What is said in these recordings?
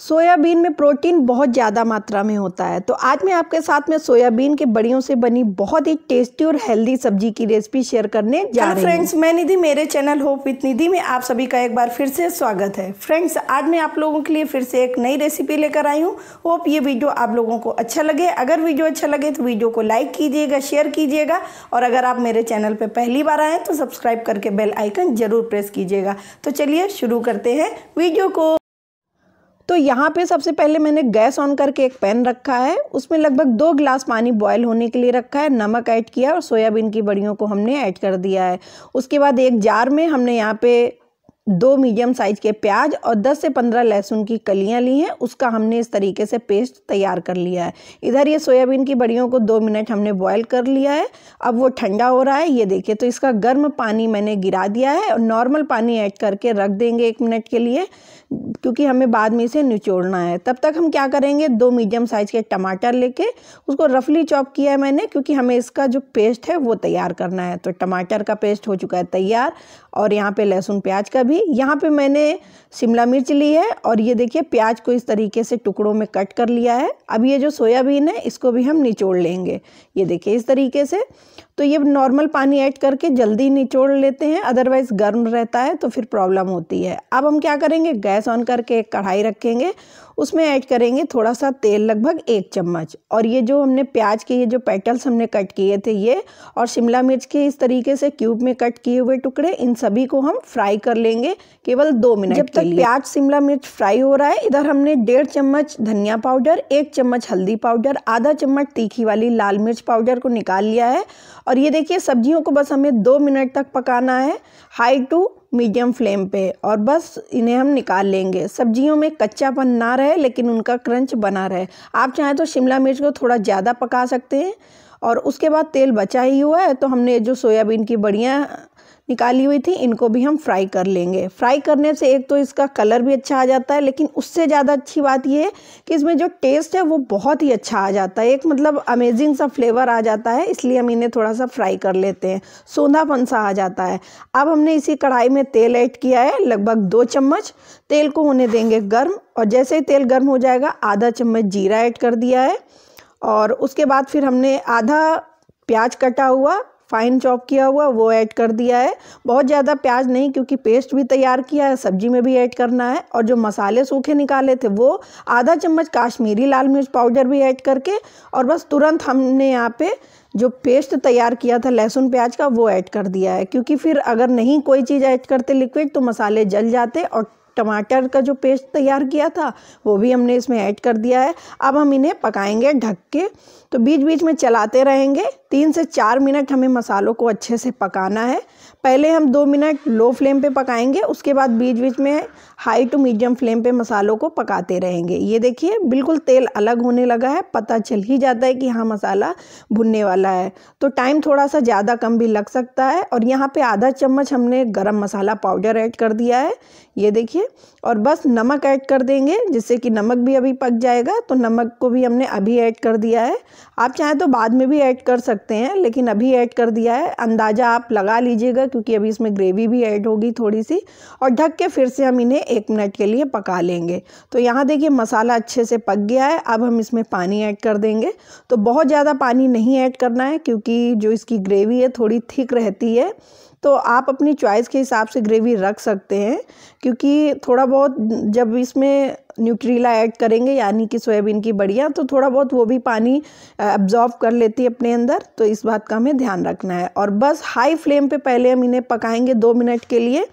soybean में protein बहुत ज़्यादा मात्रा में होता है तो आज मैं आपके साथ में सोयाबीन के बड़ियों से बनी बहुत ही टेस्टी और हेल्दी सब्जी की रेसिपी शेयर करने जा रही हूँ फ्रेंड्स मैं निधि मेरे चैनल होप विथ निधि में आप सभी का एक बार फिर से स्वागत है फ्रेंड्स आज मैं आप लोगों के लिए फिर से एक नई रेसिपी लेकर आई हूँ होप ये वीडियो आप लोगों को अच्छा लगे अगर वीडियो अच्छा लगे तो वीडियो को लाइक कीजिएगा शेयर कीजिएगा और अगर आप मेरे चैनल पर पहली बार आएँ तो सब्सक्राइब करके बेल आइकन जरूर प्रेस कीजिएगा तो चलिए शुरू करते हैं वीडियो को तो यहाँ पे सबसे पहले मैंने गैस ऑन करके एक पैन रखा है उसमें लगभग दो गिलास पानी बॉयल होने के लिए रखा है नमक ऐड किया और सोयाबीन की बड़ियों को हमने ऐड कर दिया है उसके बाद एक जार में हमने यहाँ पे दो मीडियम साइज के प्याज और 10 से 15 लहसुन की कलियां ली हैं उसका हमने इस तरीके से पेस्ट तैयार कर लिया है इधर ये सोयाबीन की बड़ियों को दो मिनट हमने बॉयल कर लिया है अब वो ठंडा हो रहा है ये देखिए तो इसका गर्म पानी मैंने गिरा दिया है और नॉर्मल पानी ऐड करके रख देंगे एक मिनट के लिए क्योंकि हमें बाद में इसे निचोड़ना है तब तक हम क्या करेंगे दो मीडियम साइज़ के टमाटर लेके उसको रफली चॉप किया है मैंने क्योंकि हमें इसका जो पेस्ट है वो तैयार करना है तो टमाटर का पेस्ट हो चुका है तैयार और यहाँ पर लहसुन प्याज का भी भी यहाँ पे मैंने शिमला मिर्च ली है और ये देखिए प्याज को इस तरीके से टुकड़ों में कट कर लिया है अब ये जो सोयाबीन है इसको भी हम निचोड़ लेंगे ये देखिए इस तरीके से तो ये नॉर्मल पानी ऐड करके जल्दी निचोड़ लेते हैं अदरवाइज़ गर्म रहता है तो फिर प्रॉब्लम होती है अब हम क्या करेंगे गैस ऑन करके एक कढ़ाई रखेंगे उसमें ऐड करेंगे थोड़ा सा तेल लगभग एक चम्मच और ये जो हमने प्याज के ये जो पेटल्स हमने कट किए थे ये और शिमला मिर्च के इस तरीके से क्यूब में कट किए हुए टुकड़े इन सभी को हम फ्राई कर लेंगे केवल दो मिनट जब तक प्याज शिमला मिर्च फ्राई हो रहा है इधर हमने डेढ़ चम्मच धनिया पाउडर एक चम्मच हल्दी पाउडर आधा चम्मच तीखी वाली लाल मिर्च पाउडर को निकाल लिया है और ये देखिए सब्जियों को बस हमें दो मिनट तक पकाना है हाई टू मीडियम फ्लेम पे और बस इन्हें हम निकाल लेंगे सब्जियों में कच्चापन ना रहे लेकिन उनका क्रंच बना रहे आप चाहें तो शिमला मिर्च को थोड़ा ज़्यादा पका सकते हैं और उसके बाद तेल बचा ही हुआ है तो हमने जो सोयाबीन की बढ़िया निकाली हुई थी इनको भी हम फ्राई कर लेंगे फ्राई करने से एक तो इसका कलर भी अच्छा आ जाता है लेकिन उससे ज़्यादा अच्छी बात यह है कि इसमें जो टेस्ट है वो बहुत ही अच्छा आ जाता है एक मतलब अमेजिंग सा फ्लेवर आ जाता है इसलिए हम इन्हें थोड़ा सा फ्राई कर लेते हैं सोंधापन सा आ जाता है अब हमने इसी कढ़ाई में तेल ऐड किया है लगभग दो चम्मच तेल को होने देंगे गर्म और जैसे ही तेल गर्म हो जाएगा आधा चम्मच जीरा ऐड कर दिया है और उसके बाद फिर हमने आधा प्याज कटा हुआ फाइन चॉप किया हुआ वो ऐड कर दिया है बहुत ज़्यादा प्याज नहीं क्योंकि पेस्ट भी तैयार किया है सब्जी में भी ऐड करना है और जो मसाले सूखे निकाले थे वो आधा चम्मच काश्मीरी लाल मिर्च पाउडर भी ऐड करके और बस तुरंत हमने यहाँ पे जो पेस्ट तैयार किया था लहसुन प्याज का वो ऐड कर दिया है क्योंकि फिर अगर नहीं कोई चीज़ ऐड करते लिक्विड तो मसाले जल जाते और टमाटर का जो पेस्ट तैयार किया था वो भी हमने इसमें ऐड कर दिया है अब हम इन्हें पकाएंगे ढक के तो बीच बीच में चलाते रहेंगे तीन से चार मिनट हमें मसालों को अच्छे से पकाना है पहले हम दो मिनट लो फ्लेम पे पकाएंगे उसके बाद बीच बीच में हाई टू मीडियम फ्लेम पे मसालों को पकाते रहेंगे ये देखिए बिल्कुल तेल अलग होने लगा है पता चल ही जाता है कि हाँ मसाला भुनने वाला है तो टाइम थोड़ा सा ज़्यादा कम भी लग सकता है और यहाँ पर आधा चम्मच हमने गर्म मसाला पाउडर ऐड कर दिया है ये देखिए और बस नमक ऐड कर देंगे जिससे कि नमक भी अभी पक जाएगा तो नमक को भी हमने अभी ऐड कर दिया है आप चाहें तो बाद में भी ऐड कर सकते हैं लेकिन अभी ऐड कर दिया है अंदाज़ा आप लगा लीजिएगा क्योंकि अभी इसमें ग्रेवी भी ऐड होगी थोड़ी सी और ढक के फिर से हम इन्हें एक मिनट के लिए पका लेंगे तो यहाँ देखिए मसाला अच्छे से पक गया है अब हम इसमें पानी ऐड कर देंगे तो बहुत ज़्यादा पानी नहीं ऐड करना है क्योंकि जो इसकी ग्रेवी है थोड़ी थिक रहती है तो आप अपनी चॉइस के हिसाब से ग्रेवी रख सकते हैं क्योंकि थोड़ा बहुत जब इसमें न्यूट्रीला ऐड करेंगे यानी कि सोयाबीन की बढ़िया तो थोड़ा बहुत वो भी पानी एब्जॉर्व कर लेती है अपने अंदर तो इस बात का हमें ध्यान रखना है और बस हाई फ्लेम पे पहले हम इन्हें पकाएंगे दो मिनट के लिए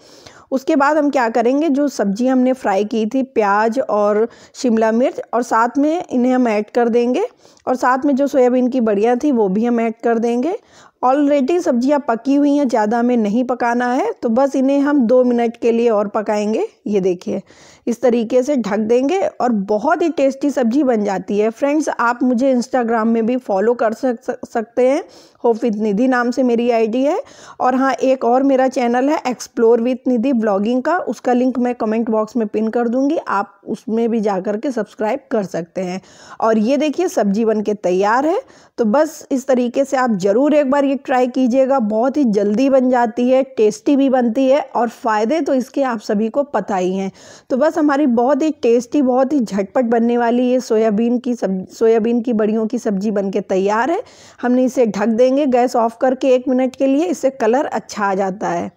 उसके बाद हम क्या करेंगे जो सब्जी हमने फ्राई की थी प्याज और शिमला मिर्च और साथ में इन्हें हम ऐड कर देंगे और साथ में जो सोयाबीन की बढ़िया थी वो भी हम ऐड कर देंगे ऑलरेडी सब्जियां पकी हुई हैं ज़्यादा हमें नहीं पकाना है तो बस इन्हें हम दो मिनट के लिए और पकाएंगे ये देखिए इस तरीके से ढक देंगे और बहुत ही टेस्टी सब्जी बन जाती है फ्रेंड्स आप मुझे इंस्टाग्राम में भी फॉलो कर सक, सकते हैं होप निधि नाम से मेरी आईडी है और हाँ एक और मेरा चैनल है एक्सप्लोर विथ निधि ब्लॉगिंग का उसका लिंक मैं कमेंट बॉक्स में पिन कर दूंगी आप उसमें भी जा कर के सब्सक्राइब कर सकते हैं और ये देखिए सब्जी बन के तैयार है तो बस इस तरीके से आप ज़रूर एक बार ये ट्राई कीजिएगा बहुत ही जल्दी बन जाती है टेस्टी भी बनती है और फ़ायदे तो इसके आप सभी को पता ही हैं तो बस हमारी बहुत ही टेस्टी बहुत ही झटपट बनने वाली ये सोयाबीन की सब सोयाबीन की बड़ियों की सब्ज़ी बन के तैयार है हमने इसे ढक देंगे गैस ऑफ करके एक मिनट के लिए इससे कलर अच्छा आ जाता है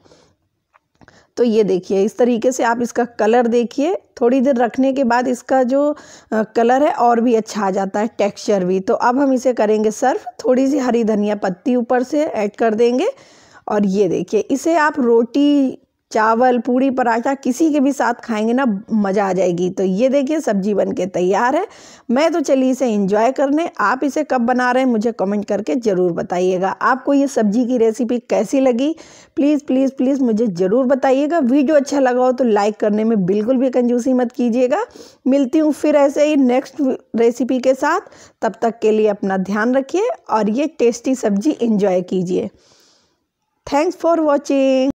तो ये देखिए इस तरीके से आप इसका कलर देखिए थोड़ी देर रखने के बाद इसका जो कलर है और भी अच्छा आ जाता है टेक्सचर भी तो अब हम इसे करेंगे सर्व थोड़ी सी हरी धनिया पत्ती ऊपर से ऐड कर देंगे और ये देखिए इसे आप रोटी चावल पूड़ी पराठा किसी के भी साथ खाएंगे ना मज़ा आ जाएगी तो ये देखिए सब्जी बन के तैयार है मैं तो चलिए इसे इंजॉय करने आप इसे कब बना रहे हैं मुझे कमेंट करके ज़रूर बताइएगा आपको ये सब्जी की रेसिपी कैसी लगी प्लीज़ प्लीज़ प्लीज़ मुझे ज़रूर बताइएगा वीडियो अच्छा लगा हो तो लाइक करने में बिल्कुल भी कंजूसी मत कीजिएगा मिलती हूँ फिर ऐसे ही नेक्स्ट रेसिपी के साथ तब तक के लिए अपना ध्यान रखिए और ये टेस्टी सब्जी इंजॉय कीजिए थैंक्स फॉर वॉचिंग